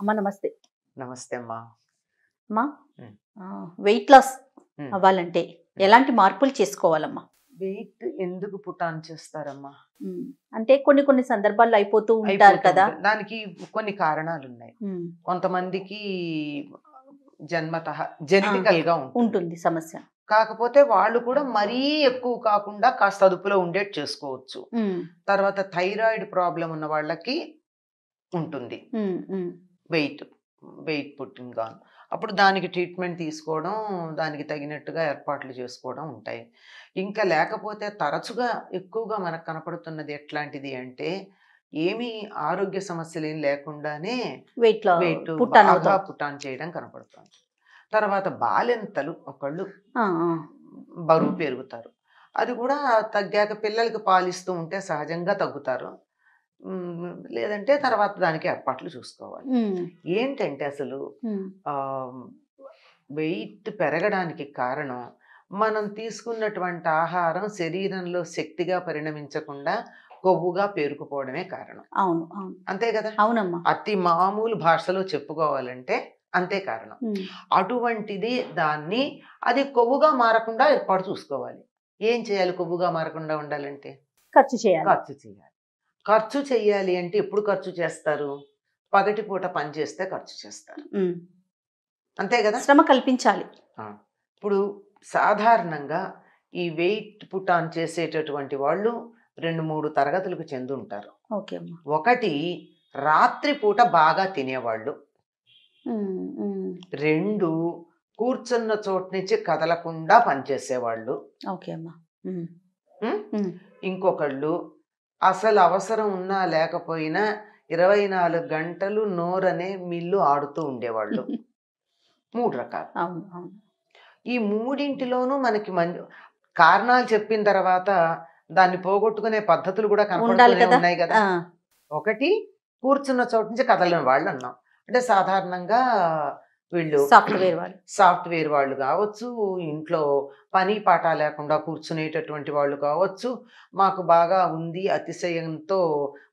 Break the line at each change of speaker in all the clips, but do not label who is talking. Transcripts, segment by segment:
అమ్మ నమస్తే నమస్తే అమ్మా అమ్మా వెయిట్ లాస్ అవ్వాలంటే ఎలాంటి మార్పులు చేసుకోవాలమ్మా వెయిట్ ఎందుకు పుటాన్ చేస్తారమ్మా అంటే కొన్ని కొన్ని సందర్భాల్లో అయిపోతూ ఉంటారు కదా దానికి కొన్ని కారణాలు ఉన్నాయి కొంతమందికి జన్మత జెనెటికల్ గా ఉంటుంది సమస్య కాకపోతే వాళ్ళు కూడా మరీ ఎక్కువ కాకుండా కాస్త అదుపులో ఉండేట్ చేసుకోవచ్చు తర్వాత థైరాయిడ్ ప్రాబ్లం ఉన్న వాళ్ళకి ఉంటుంది వెయిట్ వెయిట్ పుట్టింగ్ గాను అప్పుడు దానికి ట్రీట్మెంట్ తీసుకోవడం దానికి తగినట్టుగా ఏర్పాట్లు చేసుకోవడం ఉంటాయి ఇంకా లేకపోతే తరచుగా ఎక్కువగా మనకు కనపడుతున్నది ఎట్లాంటిది అంటే ఏమీ ఆరోగ్య సమస్యలు ఏం లేకుండానే వెయిట్ వెయిట్ బాగా పుట్టాన్ చేయడం కనపడుతుంది తర్వాత బాలెంతలు ఒకళ్ళు బరువు పెరుగుతారు అది కూడా తగ్గాక పిల్లలకి పాలిస్తూ ఉంటే సహజంగా తగ్గుతారు లేదంటే తర్వాత దానికి ఏర్పాట్లు చూసుకోవాలి ఏంటంటే అసలు వెయిట్ పెరగడానికి కారణం మనం తీసుకున్నటువంటి ఆహారం శరీరంలో శక్తిగా పరిణమించకుండా కొవ్వుగా పేరుకుపోవడమే కారణం అవును అవును అంతే కదా అవునమ్మా అతి మామూలు భాషలో చెప్పుకోవాలంటే అంతే కారణం అటువంటిది దాన్ని అది కొవ్వుగా మారకుండా ఏర్పాటు చూసుకోవాలి ఏం చేయాలి కొవ్వుగా మారకుండా ఉండాలంటే ఖర్చు చేయాలి ఖర్చు చేయాలి ఖర్చు చేయాలి అంటే ఎప్పుడు ఖర్చు చేస్తారు పగటిపూట పని చేస్తే ఖర్చు చేస్తారు అంతే కదా శ్రమ కల్పించాలి ఇప్పుడు సాధారణంగా ఈ వెయిట్ పుట్ ఆన్ చేసేటటువంటి వాళ్ళు రెండు మూడు తరగతులకు చెంది ఉంటారు ఒకటి రాత్రిపూట బాగా తినేవాళ్ళు రెండు కూర్చున్న చోటు నుంచి కదలకుండా పనిచేసేవాళ్ళు ఇంకొకళ్ళు అసలు అవసరం ఉన్నా లేకపోయినా ఇరవై నాలుగు గంటలు నోరనే మిల్లు ఆడుతూ ఉండేవాళ్ళు మూడు రకాలు ఈ మూడింటిలోనూ మనకి మంచి కారణాలు చెప్పిన తర్వాత దాన్ని పోగొట్టుకునే పద్ధతులు కూడా కనపడుతూనే ఉన్నాయి కదా ఒకటి కూర్చున్న చోటు నుంచి కదలని వాళ్ళు అన్నాం అంటే సాధారణంగా వీళ్ళు సాఫ్ట్వేర్ వాళ్ళు సాఫ్ట్వేర్ వాళ్ళు కావచ్చు ఇంట్లో పని పాట లేకుండా కూర్చునేటటువంటి వాళ్ళు కావచ్చు మాకు బాగా ఉంది అతిశయంతో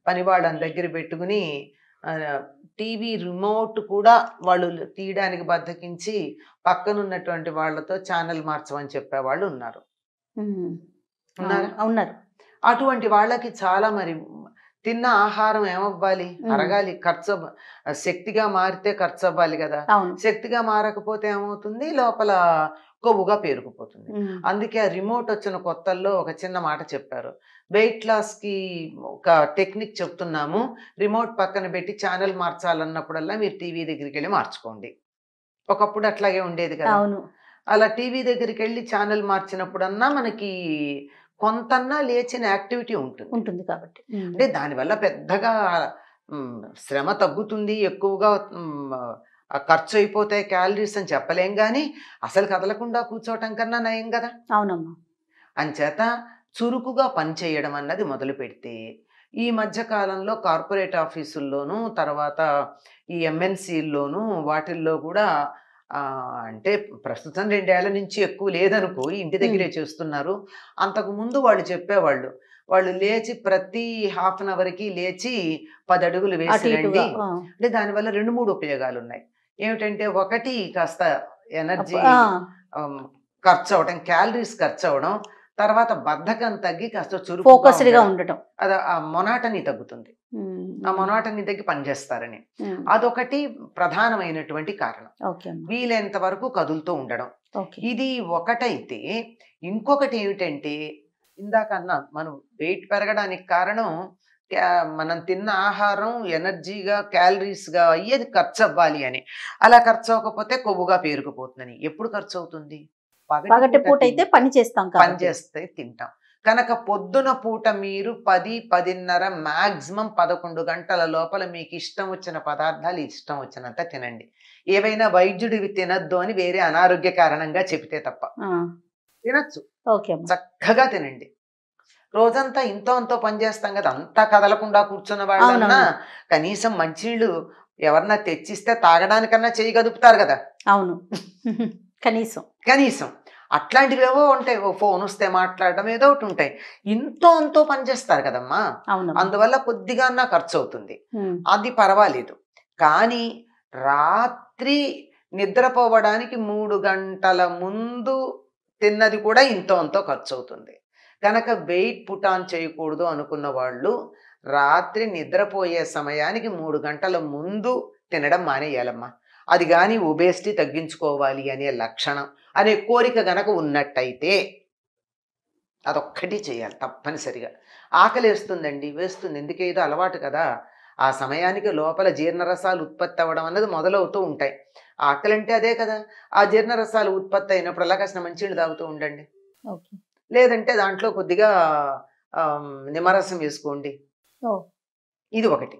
పని వాళ్ళని దగ్గర పెట్టుకుని టీవీ రిమోట్ కూడా వాళ్ళు తీయడానికి బద్దకించి పక్కనున్నటువంటి వాళ్ళతో ఛానల్ మార్చమని చెప్పే వాళ్ళు ఉన్నారు ఉన్నారు అటువంటి వాళ్ళకి చాలా మరి తిన్న ఆహారం ఏమవ్వాలి అరగాలి ఖర్చు శక్తిగా మారితే ఖర్చు అవ్వాలి కదా శక్తిగా మారకపోతే ఏమవుతుంది లోపల కొవ్వుగా పేరుకుపోతుంది అందుకే ఆ రిమోట్ వచ్చిన కొత్తల్లో ఒక చిన్న మాట చెప్పారు వెయిట్ లాస్కి ఒక టెక్నిక్ చెప్తున్నాము రిమోట్ పక్కన పెట్టి ఛానల్ మార్చాలన్నప్పుడల్లా మీరు టీవీ దగ్గరికి వెళ్ళి మార్చుకోండి ఒకప్పుడు అట్లాగే ఉండేది కదా అలా టీవీ దగ్గరికి వెళ్ళి ఛానల్ మార్చినప్పుడన్నా మనకి కొంతన్నా లేచిన యాక్టివిటీ ఉంటుంది ఉంటుంది కాబట్టి అంటే దానివల్ల పెద్దగా శ్రమ తగ్గుతుంది ఎక్కువగా ఖర్చు అయిపోతాయి క్యాలరీస్ అని చెప్పలేం కానీ అసలు కదలకుండా కూర్చోవటం కన్నా నయం కదా అవునమ్మా అంచేత చురుకుగా పనిచేయడం అన్నది మొదలు పెడితే ఈ మధ్య కాలంలో కార్పొరేట్ ఆఫీసుల్లోనూ తర్వాత ఈ ఎంఎన్సీల్లోనూ వాటిల్లో కూడా అంటే ప్రస్తుతం రెండేళ్ల నుంచి ఎక్కువ లేదనుకో ఇంటి దగ్గరే చేస్తున్నారు అంతకుముందు వాళ్ళు చెప్పేవాళ్ళు వాళ్ళు లేచి ప్రతి హాఫ్ అన్ అవర్కి లేచి పది అడుగులు వేసి అంటే దానివల్ల రెండు మూడు ఉపయోగాలు ఉన్నాయి ఏమిటంటే ఒకటి కాస్త ఎనర్జీ ఖర్చు అవడం క్యాలరీస్ ఖర్చు అవడం తర్వాత బద్ధకం తగ్గి కాస్త చురుకు ఉండటం అది ఆ మొనాటని తగ్గుతుంది ఆ మొనాటని దగ్గర పనిచేస్తారని అదొకటి ప్రధానమైనటువంటి కారణం వీలైనంత వరకు కదులుతూ ఉండడం ఇది ఒకటైతే ఇంకొకటి ఏమిటంటే ఇందాక మనం వెయిట్ పెరగడానికి కారణం మనం తిన్న ఆహారం ఎనర్జీగా క్యాలరీస్గా అయ్యేది ఖర్చు అవ్వాలి అని అలా ఖర్చు అవ్వకపోతే కొవ్వుగా పేరుకుపోతుందని ఎప్పుడు ఖర్చు అవుతుంది పని చేస్తాం పని చేస్తే తింటాం కనుక పొద్దున పూట మీరు పది పదిన్నర మ్యాక్సిమం పదకొండు గంటల లోపల మీకు ఇష్టం వచ్చిన పదార్థాలు ఇష్టం వచ్చినంత తినండి ఏవైనా వైద్యుడివి తినద్దు అని వేరే అనారోగ్య కారణంగా చెబితే తప్ప తినచ్చు చక్కగా తినండి రోజంతా ఇంతో అంతో పనిచేస్తాం కదా అంతా కదలకుండా కూర్చున్న వాళ్ళన్నా కనీసం మంచినీళ్ళు ఎవరన్నా తెచ్చిస్తే తాగడానికన్నా చేయి గదుపుతారు కదా అవును కనీసం కనీసం ఏవో ఉంటాయి ఓ ఫోన్ వస్తే మాట్లాడడం ఏదో ఒకటి ఉంటాయి ఇంతో అంతో పనిచేస్తారు కదమ్మా అందువల్ల కొద్దిగా ఖర్చు అవుతుంది అది పర్వాలేదు కానీ రాత్రి నిద్రపోవడానికి మూడు గంటల ముందు తిన్నది కూడా ఇంతో అంతో ఖర్చు అవుతుంది కనుక వెయిట్ పుట్ ఆన్ చేయకూడదు అనుకున్న వాళ్ళు రాత్రి నిద్రపోయే సమయానికి మూడు గంటల ముందు తినడం మానేయాలమ్మా అది కానీ ఒబేసిటీ తగ్గించుకోవాలి అనే లక్షణం అనే కోరిక గనక ఉన్నట్టయితే అదొక్కటి చేయాలి తప్పనిసరిగా ఆకలి వేస్తుందండి వేస్తుంది ఎందుకే ఏదో అలవాటు కదా ఆ సమయానికి లోపల జీర్ణరసాలు ఉత్పత్తి అవ్వడం అన్నది మొదలవుతూ ఉంటాయి ఆకలి అంటే అదే కదా ఆ జీర్ణరసాలు ఉత్పత్తి అయినప్పుడు అలా కాసిన మంచి తాగుతూ ఉండండి లేదంటే దాంట్లో కొద్దిగా నిమ్మరసం వేసుకోండి ఇది ఒకటి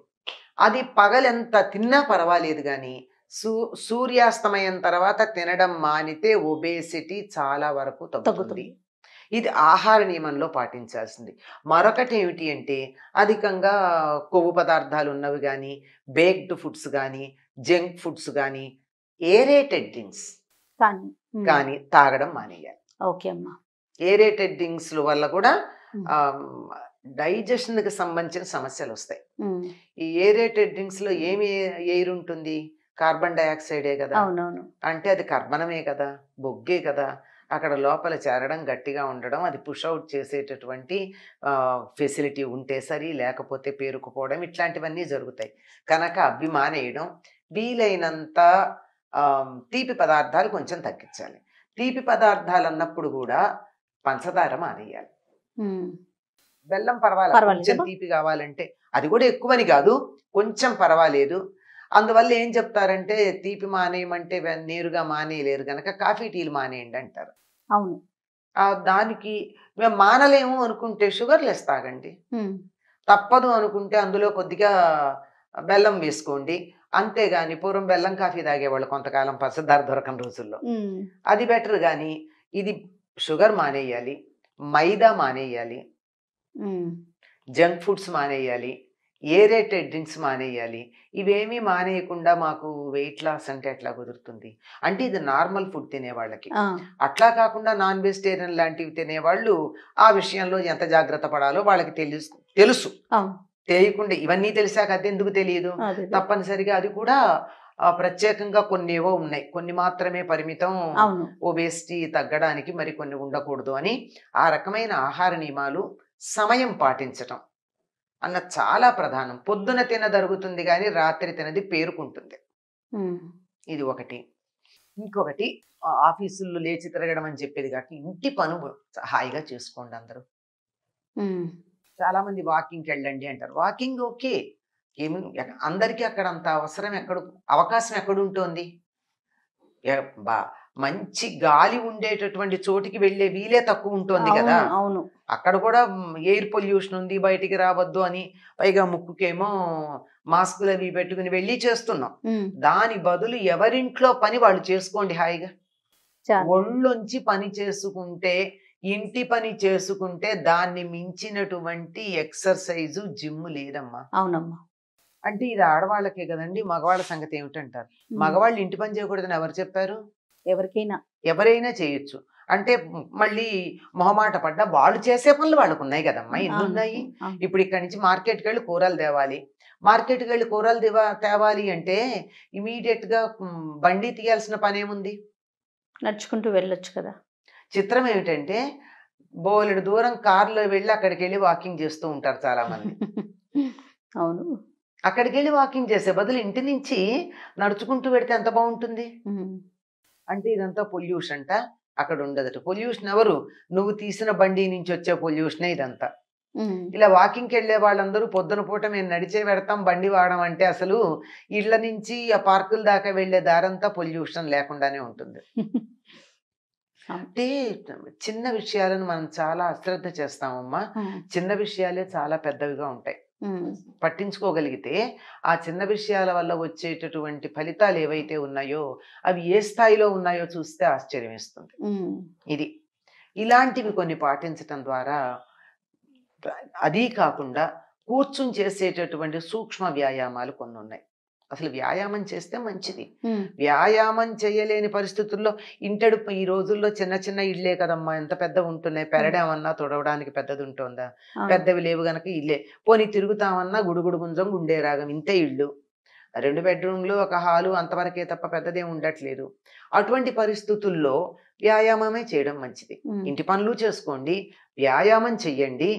అది పగలెంత తిన్నా పర్వాలేదు కానీ సూ సూర్యాస్తమయం తర్వాత తినడం మానితే ఒబేసిటీ చాలా వరకు తగ్గుతుంది ఇది ఆహార నియమంలో పాటించాల్సింది మరొకటి ఏమిటి అంటే అధికంగా కొవ్వు పదార్థాలు ఉన్నవి కానీ బేక్డ్ ఫుడ్స్ కానీ జంక్ ఫుడ్స్ కానీ ఏరేటెడ్ డ్రింక్స్ కానీ తాగడం మానేయాలి ఓకే అమ్మా ఏరేటెడ్ డ్రింక్స్ల వల్ల కూడా డైజెషన్కి సంబంధించిన సమస్యలు వస్తాయి ఈ ఏరేటెడ్ డ్రింక్స్లో ఏమి ఎయిర్ ఉంటుంది కార్బన్ డైఆక్సైడే కదా అవునవును అంటే అది కర్బనమే కదా బొగ్గే కదా అక్కడ లోపల చేరడం గట్టిగా ఉండడం అది పుష్ అవుట్ చేసేటటువంటి ఫెసిలిటీ ఉంటే సరి లేకపోతే పేరుకుపోవడం ఇట్లాంటివన్నీ జరుగుతాయి కనుక అవి మానేయడం వీలైనంత తీపి పదార్థాలు కొంచెం తగ్గించాలి తీపి పదార్థాలు అన్నప్పుడు కూడా పంచదార మానేయాలి బెల్లం పర్వాలేదు కొంచెం తీపి కావాలంటే అది కూడా ఎక్కువని కాదు కొంచెం పర్వాలేదు అందువల్ల ఏం చెప్తారంటే తీపి మానేయమంటే నేరుగా మానేయలేరు కనుక కాఫీ టీలు మానేయండి అంటారు అవును దానికి మేము మానలేము అనుకుంటే షుగర్ లెస్ తాగండి తప్పదు అనుకుంటే అందులో కొద్దిగా బెల్లం వేసుకోండి అంతేగాని పూర్వం బెల్లం కాఫీ తాగేవాళ్ళు కొంతకాలం ధర దొరకని రోజుల్లో అది బెటర్ కానీ ఇది షుగర్ మానేయాలి మైదా మానేయాలి జంక్ ఫుడ్స్ మానేయాలి ఏ రేటెడ్ డ్రింక్స్ మానేయాలి ఇవేమీ మానేయకుండా మాకు వెయిట్ లాస్ అంటే ఎట్లా కుదురుతుంది అంటే ఇది నార్మల్ ఫుడ్ తినేవాళ్ళకి అట్లా కాకుండా నాన్ వెజిటేరియన్ లాంటివి తినేవాళ్ళు ఆ విషయంలో ఎంత జాగ్రత్త పడాలో వాళ్ళకి తెలుసు తెలుసు తెలియకుండా ఇవన్నీ తెలిసాక అది ఎందుకు తెలియదు తప్పనిసరిగా అది కూడా ప్రత్యేకంగా కొన్ని ఏవో ఉన్నాయి కొన్ని మాత్రమే పరిమితం ఓబేసిటీ తగ్గడానికి మరి కొన్ని ఉండకూడదు అని ఆ రకమైన ఆహార నియమాలు సమయం పాటించటం అన్న చాలా ప్రధానం పొద్దున తిన జరుగుతుంది కానీ రాత్రి తినది పేరుకుంటుంది ఇది ఒకటి ఇంకొకటి ఆఫీసుల్లో లేచి తిరగడం అని చెప్పేది కాబట్టి ఇంటి పను హాయిగా చేసుకోండి అందరూ చాలా మంది వాకింగ్కి వెళ్ళండి అంటారు వాకింగ్ ఓకే ఏమి అందరికీ అక్కడ అంత అవసరం ఎక్కడ అవకాశం ఎక్కడుంటోంది మంచి గాలి ఉండేటటువంటి చోటికి వెళ్ళే వీలే తక్కువ ఉంటుంది కదా అవును అక్కడ కూడా ఎయిర్ పొల్యూషన్ ఉంది బయటికి రావద్దు అని పైగా ముక్కుకేమో మాస్కులు అవి పెట్టుకుని వెళ్ళి చేస్తున్నాం దాని బదులు ఎవరింట్లో పని వాళ్ళు చేసుకోండి హాయిగా ఒళ్ళొంచి పని చేసుకుంటే ఇంటి పని చేసుకుంటే దాన్ని మించినటువంటి ఎక్సర్సైజ్ జిమ్ లేదమ్మా అవునమ్మా అంటే ఇది ఆడవాళ్ళకే కదండి మగవాళ్ళ సంగతి ఏమిటంటారు మగవాళ్ళు ఇంటి పని చేయకూడదని ఎవరు చెప్పారు ఎవరికైనా ఎవరైనా చేయొచ్చు అంటే మళ్ళీ మొహమాట పడ్డ వాళ్ళు చేసే పనులు వాళ్ళకు ఉన్నాయి కదమ్మా ఎన్ని ఉన్నాయి ఇప్పుడు ఇక్కడ నుంచి మార్కెట్కి వెళ్ళి కూరలు తేవాలి మార్కెట్కి వెళ్ళి కూరలు దివా తేవాలి అంటే గా బండి తీయాల్సిన పని ఏముంది నడుచుకుంటూ వెళ్ళొచ్చు కదా చిత్రం ఏమిటంటే బోలెడు దూరం కారులో వెళ్ళి అక్కడికి వెళ్ళి వాకింగ్ చేస్తూ ఉంటారు చాలా మంది అవును అక్కడికి వెళ్ళి వాకింగ్ చేసే బదులు ఇంటి నుంచి నడుచుకుంటూ పెడితే ఎంత బాగుంటుంది అంటే ఇదంతా పొల్యూషన్ అంట అక్కడ ఉండదట పొల్యూషన్ ఎవరు నువ్వు తీసిన బండి నుంచి వచ్చే పొల్యూషనే ఇదంతా ఇలా వాకింగ్కి వెళ్లే వాళ్ళందరూ పొద్దున పూట మేము నడిచే పెడతాం బండి వాడడం అంటే అసలు ఇళ్ల నుంచి ఆ పార్కుల దాకా వెళ్లే దారంతా పొల్యూషన్ లేకుండానే ఉంటుంది అంటే చిన్న విషయాలను మనం చాలా అశ్రద్ధ చేస్తామమ్మా చిన్న విషయాలే చాలా పెద్దవిగా ఉంటాయి పట్టించుకోగలిగితే ఆ చిన్న విషయాల వల్ల వచ్చేటటువంటి ఫలితాలు ఏవైతే ఉన్నాయో అవి ఏ స్థాయిలో ఉన్నాయో చూస్తే ఆశ్చర్యం ఇస్తుంది ఇది ఇలాంటివి కొన్ని పాటించటం ద్వారా అదీ కాకుండా కూర్చుని చేసేటటువంటి సూక్ష్మ వ్యాయామాలు కొన్ని ఉన్నాయి అసలు వ్యాయామం చేస్తే మంచిది వ్యాయామం చేయలేని పరిస్థితుల్లో ఇంటడు ఈ రోజుల్లో చిన్న చిన్న ఇళ్లే కదమ్మా ఎంత పెద్ద ఉంటున్నాయి పెరడామన్నా తొడవడానికి పెద్దది ఉంటుందా పెద్దవి లేవు గనక ఇల్లే పోనీ తిరుగుతామన్నా గుడుగుడు గుంజం గుండే రాగం ఇంతే ఇళ్ళు రెండు బెడ్రూమ్లు ఒక హాలు అంతవరకే తప్ప పెద్దదే ఉండట్లేదు అటువంటి పరిస్థితుల్లో వ్యాయామమే చేయడం మంచిది ఇంటి పనులు చేసుకోండి వ్యాయామం చెయ్యండి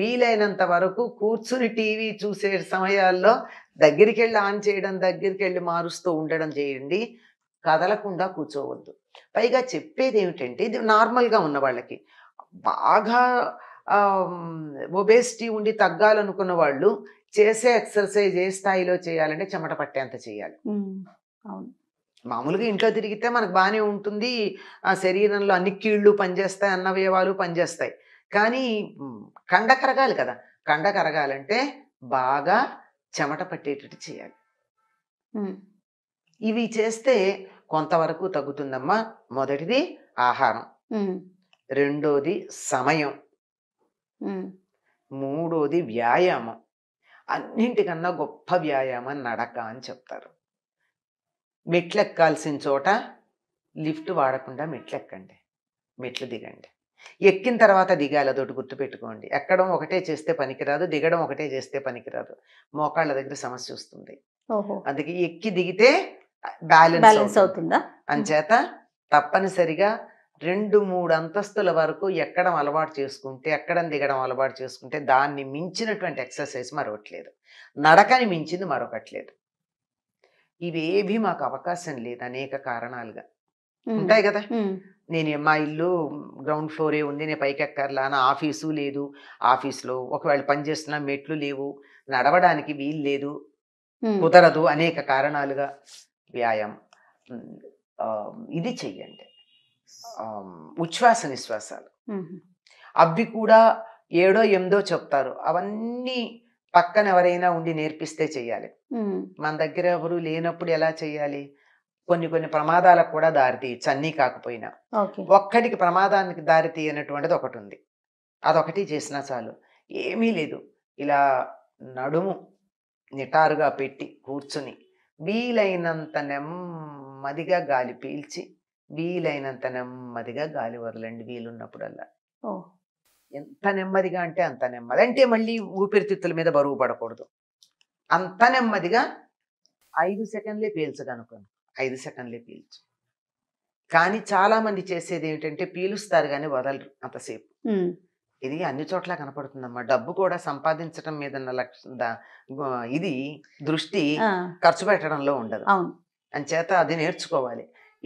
వీలైనంత వరకు కూర్చుని టీవీ చూసే సమయాల్లో దగ్గరికి వెళ్ళి ఆన్ చేయడం దగ్గరికి వెళ్ళి మారుస్తూ ఉండడం చేయండి కదలకుండా కూర్చోవద్దు పైగా చెప్పేది ఏమిటంటే ఇది నార్మల్గా ఉన్న వాళ్ళకి బాగా ఒబేసిటీ ఉండి తగ్గాలనుకున్న వాళ్ళు చేసే ఎక్సర్సైజ్ ఏ స్థాయిలో చేయాలంటే చెమట పట్టేంత చేయాలి మామూలుగా ఇంట్లో తిరిగితే మనకు బాగానే ఉంటుంది ఆ శరీరంలో అన్ని కీళ్ళు పనిచేస్తాయి అన్నవయవాలు పనిచేస్తాయి కానీ కండ కరగాలి కదా కండ కరగాలంటే బాగా చెమట పట్టేటట్టు చేయాలి ఇవి చేస్తే కొంతవరకు తగ్గుతుందమ్మా మొదటిది ఆహారం రెండోది సమయం మూడోది వ్యాయామం అన్నింటికన్నా గొప్ప వ్యాయామం నడక అని చెప్తారు మెట్లెక్కాల్సిన చోట లిఫ్ట్ వాడకుండా మెట్లెక్కండి మెట్లు దిగండి ఎక్కిన తర్వాత దిగాలి అదొకటి గుర్తుపెట్టుకోండి ఎక్కడం ఒకటే చేస్తే పనికిరాదు దిగడం ఒకటే చేస్తే పనికిరాదు మోకాళ్ళ దగ్గర సమస్య వస్తుంది అందుకే ఎక్కి దిగితే బ్యాలెన్స్ అవుతుందా అంచేత తప్పనిసరిగా రెండు మూడు అంతస్తుల వరకు ఎక్కడం అలవాటు చేసుకుంటే ఎక్కడం దిగడం అలవాటు చేసుకుంటే దాన్ని మించినటువంటి ఎక్సర్సైజ్ మరొకట్లేదు నడకని మించింది మరొకట్లేదు ఇవేవి మాకు అవకాశం లేదు అనేక కారణాలుగా ఉంటాయి కదా నేను మా ఇల్లు గ్రౌండ్ ఫ్లోరే ఉంది నేను పైకి ఎక్కర్లా నా ఆఫీసు లేదు ఆఫీస్లో ఒకవేళ పనిచేస్తున్న మెట్లు లేవు నడవడానికి వీలు లేదు కుదరదు అనేక కారణాలుగా వ్యాయామం ఇది చెయ్యండి ఉచ్ఛ్వాస నిశ్వాసాలు అవి కూడా ఏడో ఎనిమిదో చెప్తారు అవన్నీ పక్కన ఎవరైనా ఉండి నేర్పిస్తే చెయ్యాలి మన దగ్గర ఎవరు లేనప్పుడు ఎలా చెయ్యాలి కొన్ని కొన్ని ప్రమాదాలకు కూడా దారితీయచ్చు అన్నీ కాకపోయినా ఒక్కడికి ప్రమాదానికి దారితీయనటువంటిది ఒకటి ఉంది అదొకటి చేసినా చాలు ఏమీ లేదు ఇలా నడుము నిటారుగా పెట్టి కూర్చుని వీలైనంత నెమ్మదిగా గాలి పీల్చి వీలైనంత నెమ్మదిగా గాలి వరలండి వీలున్నప్పుడల్లా ఎంత నెమ్మదిగా అంటే అంత నెమ్మది అంటే మళ్ళీ ఊపిరితిత్తుల మీద బరువు పడకూడదు అంత నెమ్మదిగా ఐదు సెకండ్లే పీల్చగనుకోను ఐదు సెకండ్లే పీల్చు కానీ చాలా మంది చేసేది ఏంటంటే పీలుస్తారు కానీ వదలరు అంతసేపు ఇది అన్ని చోట్ల కనపడుతుందమ్మా డబ్బు కూడా సంపాదించడం మీద ఇది దృష్టి ఖర్చు పెట్టడంలో ఉండదు చేత అది నేర్చుకోవాలి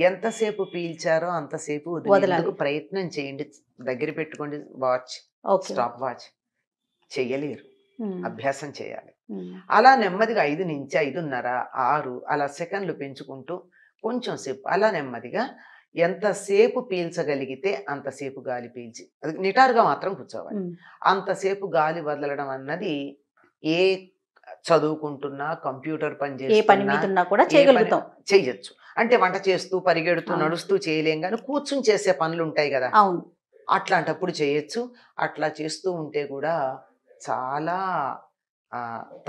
ఎంతసేపు పీల్చారో అంతసేపు వదలకు ప్రయత్నం చేయండి దగ్గర పెట్టుకోండి వాచ్ స్టాప్ వాచ్ చెయ్యలేరు అభ్యాసం చేయాలి అలా నెమ్మదిగా ఐదు నుంచి ఐదున్నర ఆరు అలా సెకండ్లు పెంచుకుంటూ కొంచెం సేపు అలా నెమ్మదిగా ఎంతసేపు పీల్చగలిగితే అంతసేపు గాలి పీల్చి అది నిటారుగా మాత్రం కూర్చోవాలి అంతసేపు గాలి వదలడం అన్నది ఏ చదువుకుంటున్నా కంప్యూటర్ పని చేయగలుగుతాం చేయొచ్చు అంటే వంట చేస్తూ పరిగెడుతూ నడుస్తూ చేయలేం కానీ కూర్చుని చేసే పనులు ఉంటాయి కదా అవును అట్లాంటప్పుడు చేయొచ్చు అట్లా చేస్తూ ఉంటే కూడా చాలా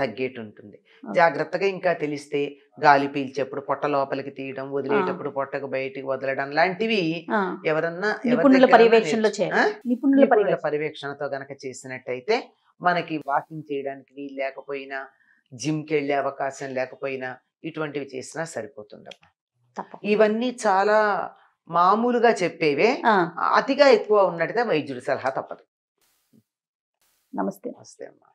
తగ్గేటు ఉంటుంది జాగ్రత్తగా ఇంకా తెలిస్తే గాలి పీల్చేప్పుడు పొట్ట లోపలికి తీయడం వదిలేటప్పుడు పొట్టకు బయటకు వదలడం లాంటివి ఎవరన్నా నిపుణుల నిపుణుల పర్యవేక్షణతో గనక చేసినట్టయితే మనకి వాకింగ్ చేయడానికి వీలు లేకపోయినా జిమ్కి వెళ్ళే అవకాశం లేకపోయినా ఇటువంటివి చేసినా సరిపోతుందమ్మా ఇవన్నీ చాలా మామూలుగా చెప్పేవే అతిగా ఎక్కువ ఉన్నట్టుగా వైద్యుడి సలహా తప్పదు నమస్తే నమస్తే అమ్మా